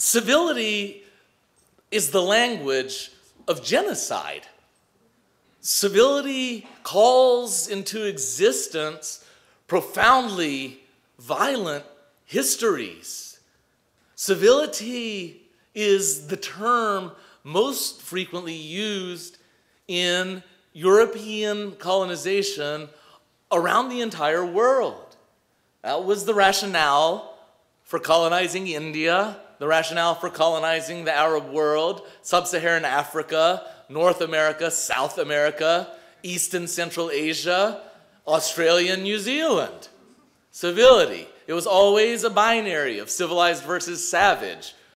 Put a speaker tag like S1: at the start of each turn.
S1: civility is the language of genocide. Civility calls into existence profoundly violent histories. Civility is the term most frequently used in European colonization around the entire world. That was the rationale for colonizing India the rationale for colonizing the Arab world, sub Saharan Africa, North America, South America, East and Central Asia, Australia, and New Zealand. Civility. It was always a binary of civilized versus savage,